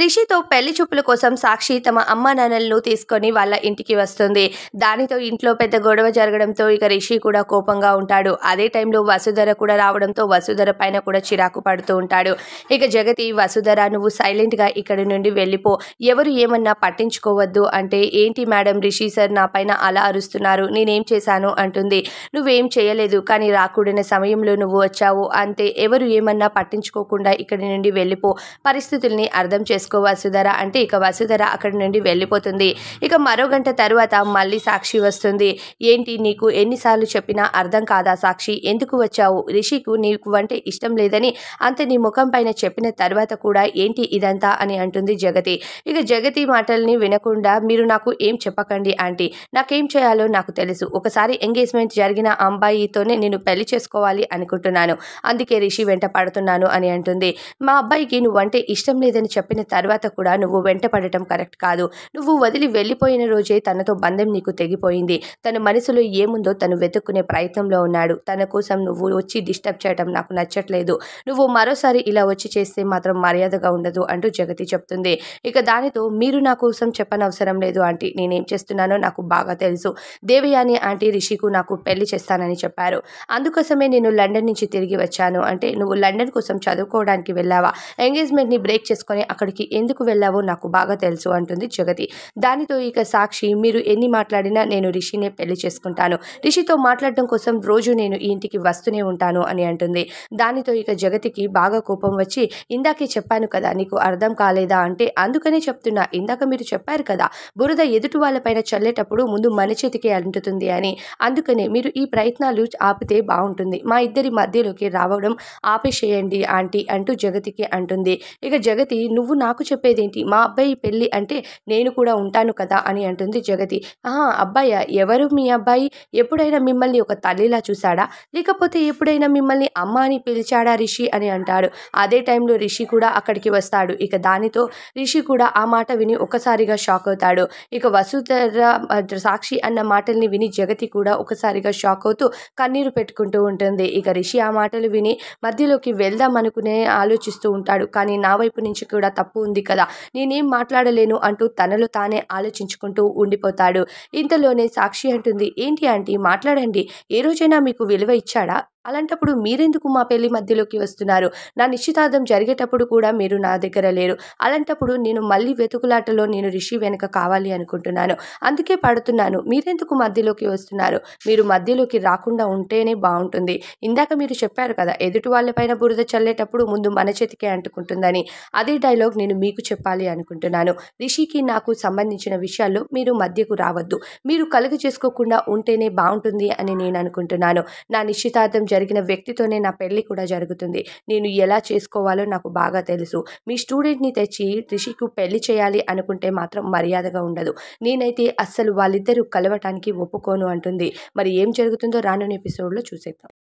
రిషితో పెళ్లి చూపుల కోసం సాక్షి తమ అమ్మ నాన్నలను తీసుకొని వాళ్ళ ఇంటికి వస్తుంది దానితో ఇంట్లో పెద్ద గొడవ జరగడంతో ఇక రిషి కూడా కోపంగా ఉంటాడు అదే టైంలో వసుధర కూడా రావడంతో వసుధర పైన కూడా చిరాకు పడుతూ ఉంటాడు ఇక జగతి వసుధర నువ్వు సైలెంట్గా ఇక్కడి నుండి వెళ్ళిపో ఎవరు ఏమన్నా పట్టించుకోవద్దు అంటే ఏంటి మేడం రిషి సార్ నా పైన అలా అరుస్తున్నారు నేనేం చేశాను అంటుంది నువ్వేం చేయలేదు కానీ రాకూడని సమయంలో నువ్వు వచ్చావు అంతే ఎవరు ఏమన్నా పట్టించుకోకుండా ఇక్కడి నుండి వెళ్ళిపో పరిస్థితుల్ని అర్థం చేసుకో చేసుకో వసుధర అంటే ఇక వసుధర అక్కడి నుండి వెళ్ళిపోతుంది ఇక మరో గంట తరువాత మళ్ళీ సాక్షి వస్తుంది ఏంటి నీకు ఎన్నిసార్లు చెప్పినా అర్థం కాదా సాక్షి ఎందుకు వచ్చావు రిషికు నీకు అంటే ఇష్టం లేదని అంత నీ ముఖం పైన చెప్పిన తర్వాత కూడా ఏంటి ఇదంతా అని అంటుంది జగతి ఇక జగతి మాటల్ని వినకుండా మీరు నాకు ఏం చెప్పకండి ఆంటీ నాకేం చేయాలో నాకు తెలుసు ఒకసారి ఎంగేజ్మెంట్ జరిగిన అంబాయితోనే నేను పెళ్లి చేసుకోవాలి అనుకుంటున్నాను అందుకే రిషి వెంట పడుతున్నాను అని అంటుంది మా అబ్బాయికి నువ్వంటే ఇష్టం లేదని చెప్పిన తర్వాత కూడా నువ్వు వెంటపడటం కరెక్ట్ కాదు నువ్వు వదిలి వెళ్ళిపోయిన రోజే తనతో బంధం నీకు తెగిపోయింది తన మనసులో ఏముందో తను వెతుక్కునే ప్రయత్నంలో ఉన్నాడు తన కోసం నువ్వు వచ్చి డిస్టర్బ్ చేయడం నాకు నచ్చట్లేదు నువ్వు మరోసారి ఇలా వచ్చి చేస్తే మాత్రం మర్యాదగా ఉండదు అంటూ జగతి చెప్తుంది ఇక దానితో మీరు నా కోసం చెప్పనవసరం లేదు ఆంటీ నేనేం చేస్తున్నానో నాకు బాగా తెలుసు దేవయాని ఆంటీ రిషికు నాకు పెళ్లి చేస్తానని చెప్పారు అందుకోసమే నేను లండన్ నుంచి తిరిగి వచ్చాను అంటే నువ్వు లండన్ కోసం చదువుకోవడానికి వెళ్ళావా ఎంగేజ్మెంట్ని బ్రేక్ చేసుకొని అక్కడికి ఎందుకు వెళ్ళావో నాకు బాగా తెలుసు అంటుంది జగతి దానితో ఇక సాక్షి మీరు ఎన్ని మాట్లాడినా నేను రిషినే పెళ్లి చేసుకుంటాను రిషితో మాట్లాడడం కోసం రోజు నేను ఈ ఇంటికి వస్తూనే ఉంటాను అని అంటుంది దానితో ఇక జగతికి బాగా కోపం వచ్చి ఇందాకే చెప్పాను కదా నీకు అర్థం కాలేదా అంటే అందుకనే చెప్తున్నా ఇందాక మీరు చెప్పారు కదా బురద ఎదుటి వాళ్ళపైన చల్లేటప్పుడు ముందు మన చేతికే అంటుతుంది అని అందుకనే మీరు ఈ ప్రయత్నాలు ఆపితే బాగుంటుంది మా ఇద్దరి మధ్యలోకి రావడం ఆపేసేయండి ఆంటీ అంటూ జగతికి అంటుంది ఇక జగతి నువ్వు నాకు నాకు చెప్పేదేంటి మా అబ్బాయి పెళ్ళి అంటే నేను కూడా ఉంటాను కదా అని అంటుంది జగతి ఆహా అబ్బాయ ఎవరు మీ అబ్బాయి ఎప్పుడైనా మిమ్మల్ని ఒక తల్లిలా చూశాడా లేకపోతే ఎప్పుడైనా మిమ్మల్ని అమ్మ అని పిలిచాడా రిషి అని అంటాడు అదే టైంలో రిషి కూడా అక్కడికి వస్తాడు ఇక దానితో రిషి కూడా ఆ మాట విని ఒక్కసారిగా షాక్ అవుతాడు ఇక వసుధర సాక్షి అన్న మాటల్ని విని జగతి కూడా ఒకసారిగా షాక్ అవుతూ కన్నీరు పెట్టుకుంటూ ఉంటుంది ఇక రిషి ఆ మాటలు విని మధ్యలోకి వెళ్దాం అనుకునే ఆలోచిస్తూ ఉంటాడు కానీ నా వైపు నుంచి కూడా తప్పు హక్కు ఉంది కదా నేనేం మాట్లాడలేను అంటూ తనలో తానే ఆలోచించుకుంటూ ఉండిపోతాడు ఇంతలోనే సాక్షి అంటుంది ఏంటి ఆంటీ మాట్లాడండి ఏ రోజైనా మీకు విలువ ఇచ్చాడా అలాంటప్పుడు మీరెందుకు మా పెళ్లి మధ్యలోకి వస్తున్నారు నా నిశ్చితార్థం జరిగేటప్పుడు కూడా మీరు నా దగ్గర లేరు అలాంటప్పుడు నేను మళ్ళీ వెతుకులాటలో నేను రిషి వెనుక కావాలి అనుకుంటున్నాను అందుకే పడుతున్నాను మీరెందుకు మధ్యలోకి వస్తున్నారు మీరు మధ్యలోకి రాకుండా ఉంటేనే బాగుంటుంది ఇందాక మీరు చెప్పారు కదా ఎదుటి వాళ్ళపైన బురద చల్లేటప్పుడు ముందు మన చేతికే అంటుకుంటుందని అదే డైలాగ్ నేను మీకు చెప్పాలి అనుకుంటున్నాను రిషికి నాకు సంబంధించిన విషయాల్లో మీరు మధ్యకు రావద్దు మీరు కలుగు చేసుకోకుండా ఉంటేనే బాగుంటుంది అని నేను అనుకుంటున్నాను నా నిశ్చితార్థం జరిగిన వ్యక్తితోనే నా పెళ్ళి కూడా జరుగుతుంది నేను ఎలా చేసుకోవాలో నాకు బాగా తెలుసు మీ స్టూడెంట్ని తెచ్చి రిషికు పెళ్లి చేయాలి అనుకుంటే మాత్రం మర్యాదగా ఉండదు నేనైతే అస్సలు వాళ్ళిద్దరూ కలవటానికి ఒప్పుకోను అంటుంది మరి ఏం జరుగుతుందో రానున్న ఎపిసోడ్లో చూసేద్దాం